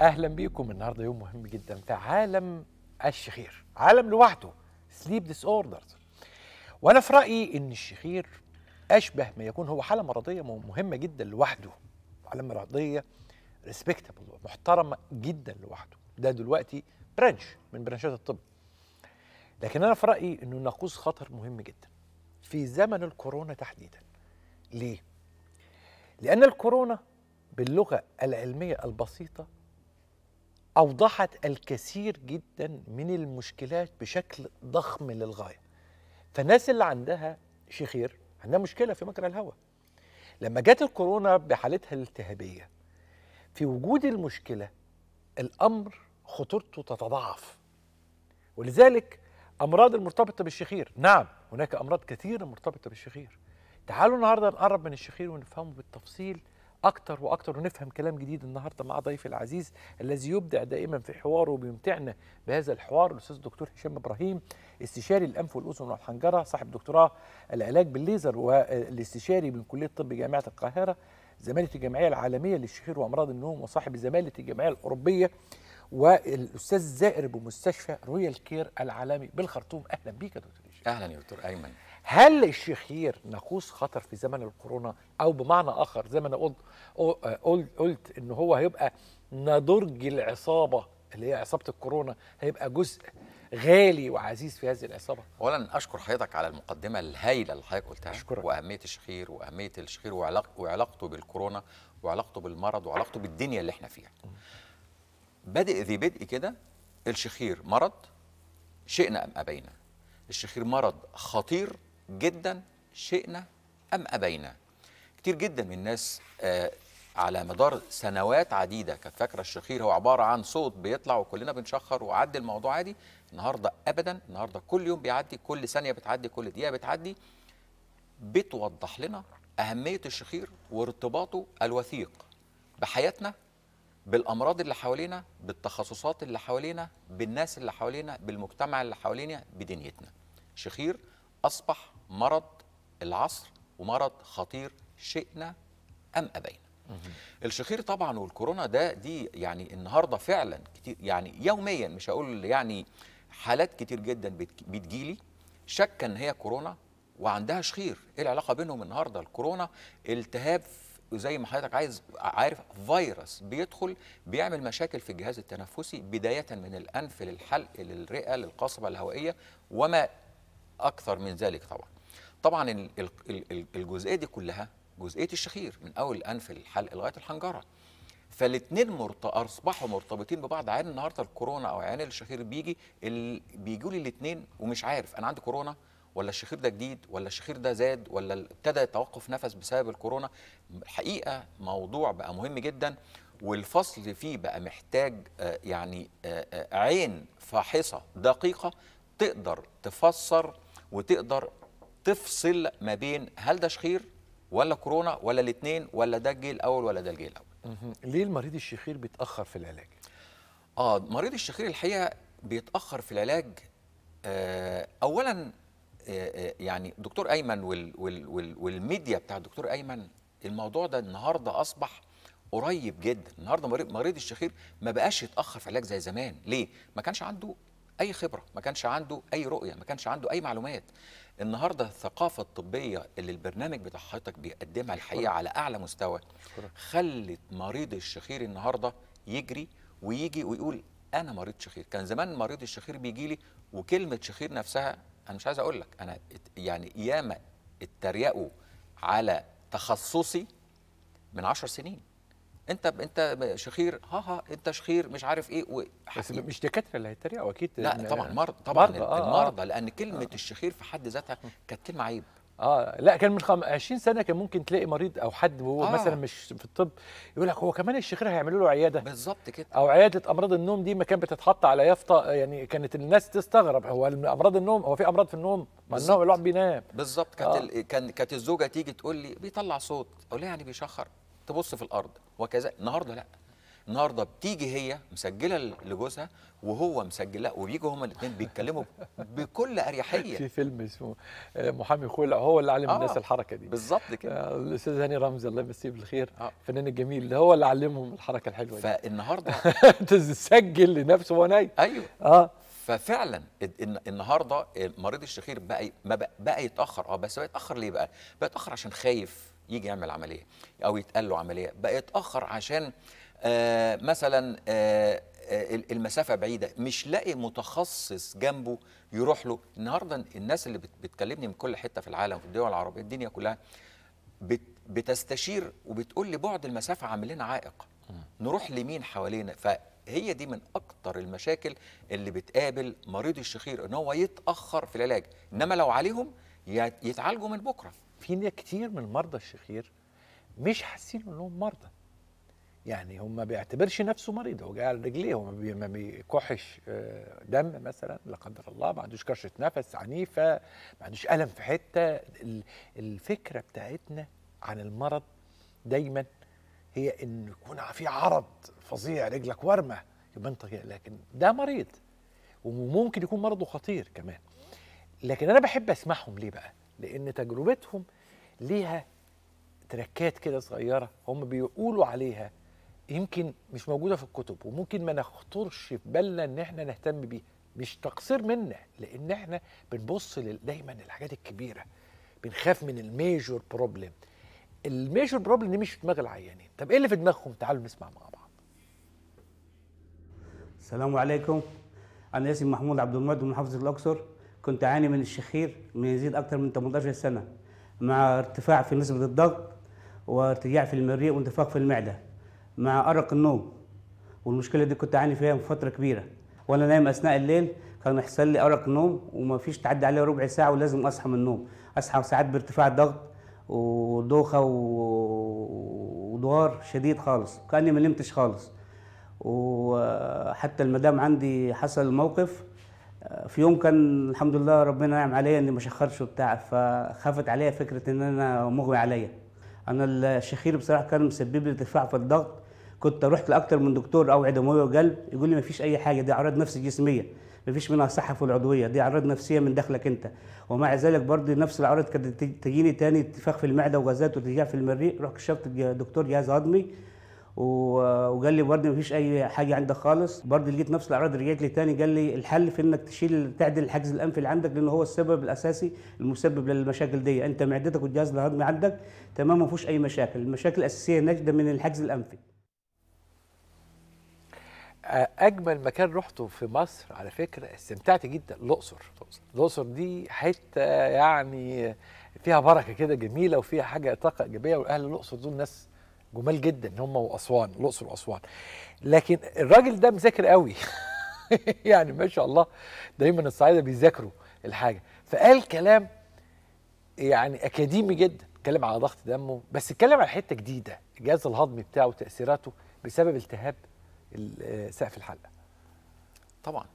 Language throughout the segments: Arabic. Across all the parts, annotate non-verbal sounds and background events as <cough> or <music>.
اهلا بيكم النهارده يوم مهم جدا في عالم الشخير عالم لوحده سليب ديس اوردرز وانا في رايي ان الشخير اشبه ما يكون هو حاله مرضيه مهمه جدا لوحده حاله مرضيه ريسبكتبل محترمه جدا لوحده ده دلوقتي برانش من برانشات الطب لكن انا في رايي انه ناقوس خطر مهم جدا في زمن الكورونا تحديدا ليه لأن الكورونا باللغة العلمية البسيطة أوضحت الكثير جدا من المشكلات بشكل ضخم للغاية فالناس اللي عندها شخير عندها مشكلة في مكر الهواء لما جت الكورونا بحالتها الالتهابية في وجود المشكلة الأمر خطورته تتضاعف ولذلك أمراض المرتبطة بالشخير نعم هناك أمراض كثيرة مرتبطة بالشخير تعالوا النهارده نقرب من الشخير ونفهمه بالتفصيل اكتر واكتر ونفهم كلام جديد النهارده مع ضيفي العزيز الذي يبدع دائما في حواره وبيمتعنا بهذا الحوار الاستاذ الدكتور هشام ابراهيم استشاري الانف والاذن والحنجره صاحب دكتوراه العلاج بالليزر والاستشاري من كليه طب جامعه القاهره زماله الجمعيه العالميه للشخير وامراض النوم وصاحب زماله الجمعيه الاوروبيه والاستاذ الزائر بمستشفى رويال كير العالمي بالخرطوم اهلا بيك يا دكتور الشيخ اهلا يا دكتور ايمن هل الشخير ناقوس خطر في زمن الكورونا او بمعنى اخر زي ما انا قلت قلت, قلت ان هو هيبقى نضرج العصابه اللي هي عصابه الكورونا هيبقى جزء غالي وعزيز في هذه العصابه؟ اولا اشكر حضرتك على المقدمه الهائله اللي حضرتك قلتها أشكرك. واهميه الشخير واهميه الشخير وعلاقته بالكورونا وعلاقته بالمرض وعلاقته بالدنيا اللي احنا فيها. بادئ ذي بدء كده الشخير مرض شئنا أم أبينا الشخير مرض خطير جدا شئنا أم أبينا كتير جدا من الناس آه على مدار سنوات عديدة كانت فاكرة الشخير هو عبارة عن صوت بيطلع وكلنا بنشخر وعدي الموضوع عادي النهاردة أبدا النهاردة كل يوم بيعدي كل ثانية بتعدي كل دقيقة بتعدي بتوضح لنا أهمية الشخير وارتباطه الوثيق بحياتنا بالامراض اللي حوالينا بالتخصصات اللي حوالينا بالناس اللي حوالينا بالمجتمع اللي حوالينا بدنيتنا شخير اصبح مرض العصر ومرض خطير شئنا ام ابينا الشخير طبعا والكورونا ده دي يعني النهارده فعلا كتير يعني يوميا مش هقول يعني حالات كتير جدا بتجيلي شكا ان هي كورونا وعندها شخير ايه العلاقه بينهم النهارده الكورونا التهاب زي ما حضرتك عايز عارف فيروس بيدخل بيعمل مشاكل في الجهاز التنفسي بدايه من الانف للحلق للرئه للقصبه الهوائيه وما اكثر من ذلك طبعا. طبعا الجزئيه دي كلها جزئيه الشخير من اول الانف للحلق لغايه الحنجره. فالاثنين مرت... اصبحوا مرتبطين ببعض عين النهارده الكورونا او عين الشخير بيجي ال... بيجوا لي الاثنين ومش عارف انا عندي كورونا ولا الشخير ده جديد ولا الشخير ده زاد ولا ابتدى يتوقف نفس بسبب الكورونا الحقيقه موضوع بقى مهم جدا والفصل فيه بقى محتاج آه، يعني آه، آه، عين فاحصه دقيقه تقدر تفسر وتقدر تفصل ما بين هل ده شخير ولا كورونا ولا الاثنين ولا ده الجيل الاول ولا ده الجيل الاول ليه المريض الشخير بيتاخر في العلاج اه مريض الشخير الحقيقه بيتاخر في العلاج آه اولا آه، آه، يعني دكتور ايمن وال وال وال والميديا بتاع دكتور ايمن الموضوع ده النهارده اصبح قريب جدا النهارده مريض الشخير ما بقاش يتاخر في علاج زي زمان ليه ما كانش عنده اي خبره ما كانش عنده اي رؤيه ما كانش عنده اي معلومات النهارده الثقافه الطبيه اللي البرنامج بتاع حضرتك بيقدمها الحقيقه على اعلى مستوى خلت مريض الشخير النهارده يجري ويجي ويقول انا مريض شخير كان زمان مريض الشخير بيجي لي وكلمه شخير نفسها انا مش عايز اقول لك انا يعني ياما اتريقوا على تخصصي من عشر سنين انت انت شخير ها ها انت شخير مش عارف ايه و... بس مش دكاتره اللي هيتريقوا اكيد لا طبعا مرضى طبعا مرضى آه المرضى آه. لان كلمه آه. الشخير في حد ذاتها كانت كلمه عيب اه لا كان من خم... 20 سنه كان ممكن تلاقي مريض او حد وهو آه. مثلا مش في الطب يقول لك هو كمان الشخير هيعملوا له عياده بالظبط كده او عياده امراض النوم دي ما كانت بتتحط على يافطه يعني كانت الناس تستغرب هو امراض النوم هو في امراض في النوم ما النوم الواحد بينام بالظبط كانت آه. ال... كان كانت الزوجه تيجي تقول لي بيطلع صوت اقول لها يعني بيشخر تبص في الارض وكذا النهارده لا النهارده بتيجي هي مسجله لجوزها وهو مسجلها وبيجوا هما الاثنين بيتكلموا بكل اريحيه <laughs> في فيلم اسمه آه، محامي خلع هو اللي علم آه الناس الحركه دي بالظبط كده آه، الاستاذ هاني رمزي الله يمسيه بالخير آه. الجميل اللي هو اللي علمهم الحركه الحلوه دي فالنهارده <laughs> تسجل لنفسه وهو نايم ايوه اه ففعلا النهارده مريض الشخير بقى بقى يتاخر اه بس بقى يتاخر ليه بقى؟ بقى يتاخر عشان خايف يجي يعمل عمليه او يتقال له عمليه بقى يتاخر عشان آه، مثلا آه، آه، المسافه بعيده مش لاقي متخصص جنبه يروح له النهارده الناس اللي بتكلمني من كل حته في العالم في الدول العربيه الدنيا كلها بتستشير وبتقول لي بعد المسافه عامل لنا عائق نروح لمين حوالينا فهي دي من اكتر المشاكل اللي بتقابل مريض الشخير ان هو يتاخر في العلاج انما لو عليهم يتعالجوا من بكره في كتير من مرضى الشخير مش حاسين انهم مرضى يعني هو ما بيعتبرش نفسه مريض هو جاي على رجليه هو ما بيكحش آه، دم مثلا لا قدر الله ما عندوش كرشه نفس عنيفه ما عندوش الم في حته الفكره بتاعتنا عن المرض دايما هي ان يكون في عرض فظيع رجلك ورمه يبقى انت لكن ده مريض وممكن يكون مرضه خطير كمان لكن انا بحب اسمعهم ليه بقى لان تجربتهم ليها تركات كده صغيره هم بيقولوا عليها يمكن مش موجوده في الكتب وممكن ما نخطرش في بالنا ان احنا نهتم بيها مش تقصير منا لان احنا بنبص دايما للحاجات الكبيره بنخاف من الميجور بروبلم الميجور بروبلم دي مش في دماغ العيانين طب ايه اللي في دماغهم تعالوا نسمع مع بعض السلام عليكم انا اسمي محمود عبد المجيد من محافظه الاقصر كنت اعاني من الشخير من يزيد اكثر من 18 سنه مع ارتفاع في نسبه الضغط وارتجاع في المريء وانتفاخ في المعده مع أرق النوم والمشكلة دي كنت أعاني فيها من فترة كبيرة وأنا نايم أثناء الليل كان يحصل لي أرق نوم ومفيش تعدي عليا ربع ساعة ولازم أصحى من النوم أصحى ساعات بارتفاع ضغط ودوخة ودوار شديد خالص كأني ما نمتش خالص وحتى المدام عندي حصل موقف في يوم كان الحمد لله ربنا نعم عليا اني ما شخرش وبتاع فخافت عليا فكره ان انا مغوي عليا انا الشخير بصراحه كان مسبب لي ارتفاع في الضغط كنت رحت لاكثر من دكتور اوعيه دمويه وقلب يقول لي ما فيش اي حاجه دي اعراض نفس جسميه ما فيش منها صحه في العضويه دي اعراض نفسيه من داخلك انت ومع ذلك برضه نفس الاعراض كانت تجيني تاني اتفاق في المعده وغازات وارتجاع في المريء رحت شفت دكتور جهاز هضمي وقال لي برضه ما فيش اي حاجه عندك خالص برضه لقيت نفس الاعراض رجعت لي تاني قال لي الحل في انك تشيل تعدل الحجز الانفي اللي عندك لانه هو السبب الاساسي المسبب للمشاكل دي انت معدتك والجهاز الهضمي عندك تمام ما فيهوش اي مشاكل المشاكل الاساسيه ناجده من الحجز الانفي اجمل مكان رحته في مصر على فكره استمتعت جدا الاقصر الاقصر دي حته يعني فيها بركه كده جميله وفيها حاجه طاقه ايجابيه واهل الاقصر دول ناس جمال جدا هم واسوان الاقصر واسوان لكن الراجل ده مذاكر قوي <laughs> يعني ما شاء الله دايما الصعيده بيذاكروا الحاجه فقال كلام يعني اكاديمي جدا اتكلم على ضغط دمه بس اتكلم على حته جديده الجهاز الهضمي بتاعه وتاثيراته بسبب التهاب آه، سقف الحلقه طبعا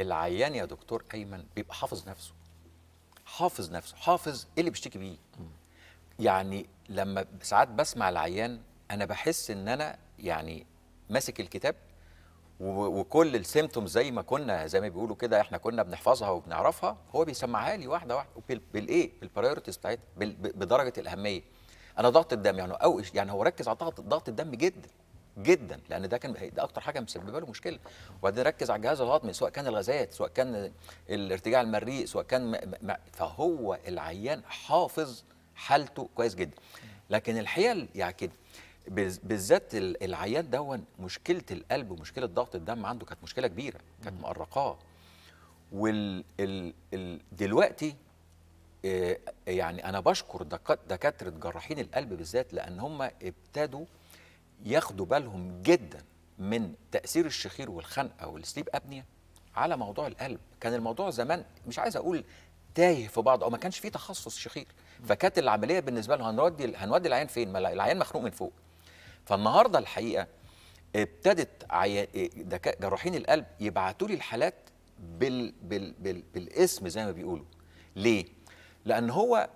العيان يا دكتور ايمن بيبقى حافظ نفسه حافظ نفسه حافظ ايه اللي بيشتكي بيه يعني لما ساعات بسمع العيان انا بحس ان انا يعني ماسك الكتاب وكل السيمتوم زي ما كنا زي ما بيقولوا كده احنا كنا بنحفظها وبنعرفها هو بيسمعها لي واحده واحده بالايه بالبرايورتيز بتاعتها بدرجه الاهميه انا ضغط الدم يعني او يعني هو ركز على ضغط الدم جدا جدا لان ده كان ده اكتر حاجه مسببه له مشكله وبعدين ركز على الجهاز الهضمي سواء كان الغازات سواء كان الارتجاع المريء سواء كان م... م... فهو العيان حافظ حالته كويس جدا لكن الحقيقه يعني كده بالذات العيان دون مشكله القلب ومشكله ضغط الدم عنده كانت مشكله كبيره كانت مقرقاه وال ال... ال... دلوقتي يعني انا بشكر دكاتره جراحين القلب بالذات لان هم ابتدوا ياخدوا بالهم جدا من تاثير الشخير والخنقه والسليب ابنيه على موضوع القلب كان الموضوع زمان مش عايز اقول تايه في بعض او ما كانش فيه تخصص شخير فكانت العمليه بالنسبه له هنودي هنودي العيان فين ما العيان مخنوق من فوق فالنهارده الحقيقه ابتدت إيه، جراحين القلب يبعتوا لي الحالات بال... بال... بال... بالاسم زي ما بيقولوا ليه لان هو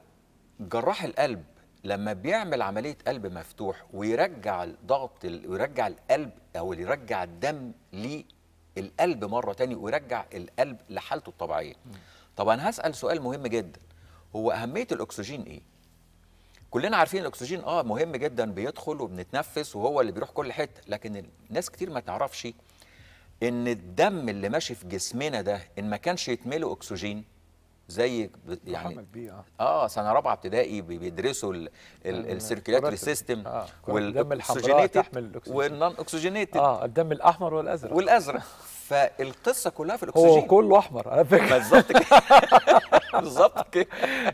جراح القلب لما بيعمل عمليه قلب مفتوح ويرجع الضغط ويرجع القلب او يرجع الدم للقلب مره تاني ويرجع القلب لحالته الطبيعيه طب انا هسال سؤال مهم جدا هو اهميه الاكسجين ايه كلنا عارفين الاكسجين اه مهم جدا بيدخل وبنتنفس وهو اللي بيروح كل حته لكن الناس كتير ما تعرفش ان الدم اللي ماشي في جسمنا ده ان ما كانش يتملوا اكسجين زي يعني آه. اه سنه رابعه ابتدائي بيدرسوا السيركيلاتري سيستم آه. آه. تحمل والنون اكسجينيتد اه الدم الاحمر والازرق والازرق فالقصه كلها في الاكسجين هو كله احمر على فكره بالظبط كده <laughs> <laughs> بالظبط كده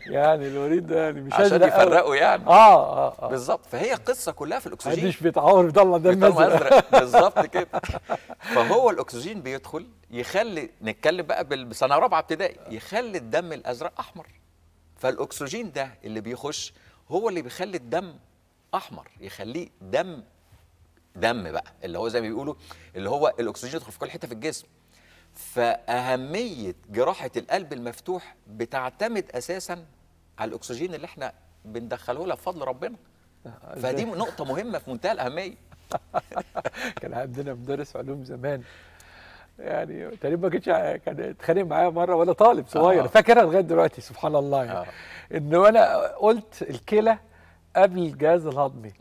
يعني الوريد ده يعني مش عشان يفرقوا يعني اه اه, آه. بالظبط فهي القصه كلها في الاكسجين محدش بيتعور بيطلع دم ازرق بالظبط كده فهو الاكسجين بيدخل يخلي نتكلم بقى بسنه رابعه ابتدائي يخلي الدم الازرق احمر فالاكسجين ده اللي بيخش هو اللي بيخلي الدم احمر يخليه دم دم بقى اللي هو زي ما بيقولوا اللي هو الاكسجين يدخل في كل حته في الجسم فأهمية جراحة القلب المفتوح بتعتمد أساسا على الأكسجين اللي احنا بندخله لها بفضل ربنا <laughs> فدي نقطة مهمة في منتهى الأهمية <laughs> كان عندنا مدرس علوم زمان يعني تقريبا ما كنتش كان اتخانق معايا مره وانا طالب صغير آه. فاكرها لغايه دلوقتي سبحان الله يعني آه. انه انا قلت الكلى قبل الجهاز الهضمي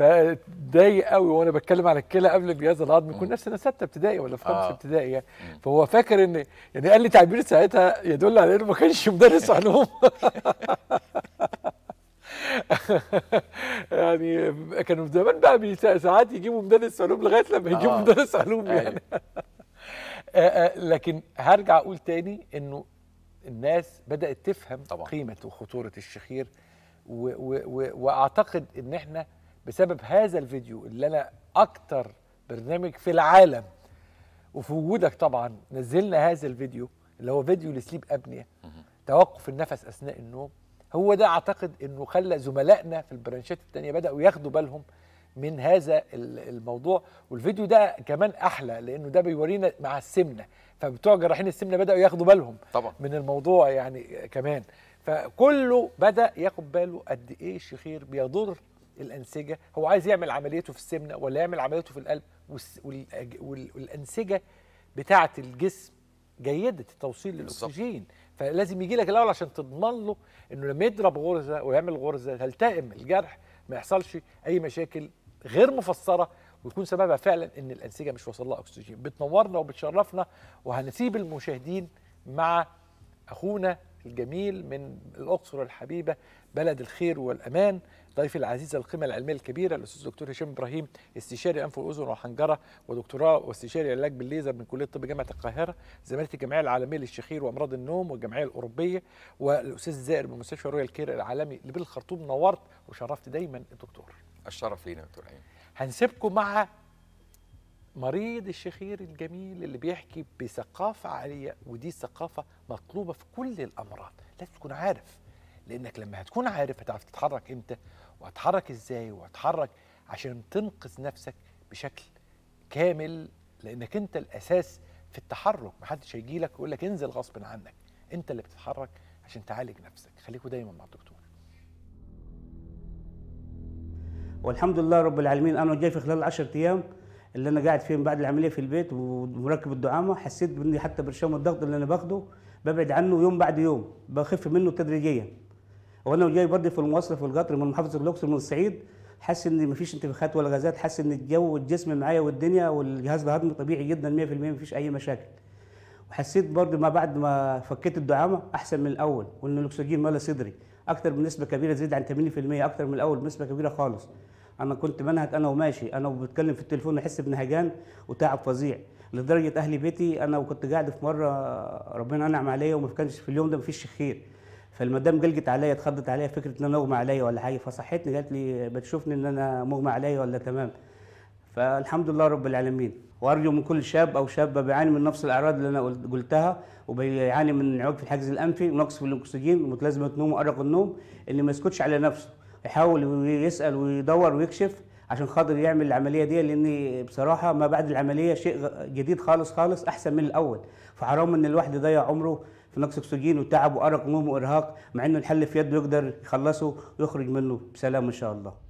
فضايق قوي وانا بتكلم على الكلى قبل الجهاز الهضمي كنا نفسنا سته ابتدائي ولا في خمسه آه. ابتدائي يعني فهو فاكر ان يعني قال لي تعبير ساعتها يدل على انه ما كانش مدرس <laughs> علوم <laughs> يعني كانوا زمان بقى ساعات يجيبوا مدرس علوم لغايه لما يجيبوا آه. مدرس علوم يعني أيوه. <laughs> لكن هرجع اقول تاني انه الناس بدات تفهم طبعا. قيمه وخطوره الشخير و و و واعتقد ان احنا بسبب هذا الفيديو اللي انا اكتر برنامج في العالم وفي وجودك طبعا نزلنا هذا الفيديو اللي هو فيديو لسليب ابنيه توقف النفس اثناء النوم هو ده اعتقد انه خلى زملائنا في البرانشات الثانيه بداوا ياخدوا بالهم من هذا الموضوع والفيديو ده كمان احلى لانه ده بيورينا مع السمنه فبتوع جراحين السمنه بداوا ياخدوا بالهم طبعا. من الموضوع يعني كمان فكله بدا ياخد باله قد ايه الشخير بيضر الانسجه هو عايز يعمل عمليته في السمنه ولا يعمل عمليته في القلب والانسجه بتاعه الجسم جيده التوصيل للاكسجين فلازم يجي لك الاول عشان تضمن له انه لما يضرب غرزه ويعمل غرزه تلتئم الجرح ما يحصلش اي مشاكل غير مفسره ويكون سببها فعلا ان الانسجه مش وصل لها اكسجين بتنورنا وبتشرفنا وهنسيب المشاهدين مع اخونا الجميل من الاقصر الحبيبه بلد الخير والامان ضيفي العزيز القيمه العلميه الكبيره الاستاذ دكتور هشام ابراهيم استشاري انف واذن وحنجره ودكتوراه واستشاري علاج بالليزر من كليه طب جامعه القاهره زميلتي الجمعيه العالميه للشخير وامراض النوم والجمعيه الاوروبيه والاستاذ الزائر من مستشفى رويال كير العالمي لبيل الخرطوم نورت وشرفت دايما الدكتور الشرف لينا دكتور عين هنسيبكم مع مريض الشخير الجميل اللي بيحكي بثقافة عالية ودي ثقافة مطلوبة في كل الأمراض لازم تكون عارف لانك لما هتكون عارف هتعرف تتحرك امتى وهتحرك ازاي وهتحرك عشان تنقذ نفسك بشكل كامل لانك انت الاساس في التحرك محدش هيجي لك ويقول لك انزل غصب عنك انت اللي بتتحرك عشان تعالج نفسك خليكوا دايما مع الدكتور والحمد لله رب العالمين انا جاي في خلال 10 ايام اللي انا قاعد فيهم بعد العمليه في البيت ومركب الدعامه حسيت باني حتى برشام الضغط اللي انا باخده ببعد عنه يوم بعد يوم بخف منه تدريجيا هو انا جاي برضه في المواصله في القطر من محافظه الاقصر من الصعيد حاسس ان مفيش انتفاخات ولا غازات حاسس ان الجو والجسم معايا والدنيا والجهاز الهضمي طبيعي جدا 100% مفيش اي مشاكل وحسيت برضه ما بعد ما فكيت الدعامه احسن من الاول وان الاكسجين ملى صدري اكتر بنسبه كبيره زيد عن 80% اكتر من الاول بنسبه كبيره خالص انا كنت منهك انا وماشي انا وبتكلم في التليفون احس بنهجان وتعب فظيع لدرجه اهلي بيتي انا وكنت قاعد في مره ربنا انعم عليا وما كانش في اليوم ده مفيش خير فالمدام جلجت عليا اتخضت عليا فكره ان انا اغمى عليا ولا حاجه فصحتني قالت لي بتشوفني ان انا مغمى عليا ولا تمام فالحمد لله رب العالمين وارجو من كل شاب او شابه بيعاني من نفس الاعراض اللي انا قلتها وبيعاني من انعاج في الحاجز الانفي ونقص في الاكسجين ومتلازمه نوم وارق النوم ان ما يسكتش على نفسه يحاول ويسال ويدور ويكشف عشان خاطر يعمل العمليه دي لان بصراحه ما بعد العمليه شيء جديد خالص خالص احسن من الاول فحرام ان الواحد يضيع عمره في نقص اكسجين وتعب وارق ونوم وارهاق مع انه الحل في يده يقدر يخلصه ويخرج منه بسلام ان شاء الله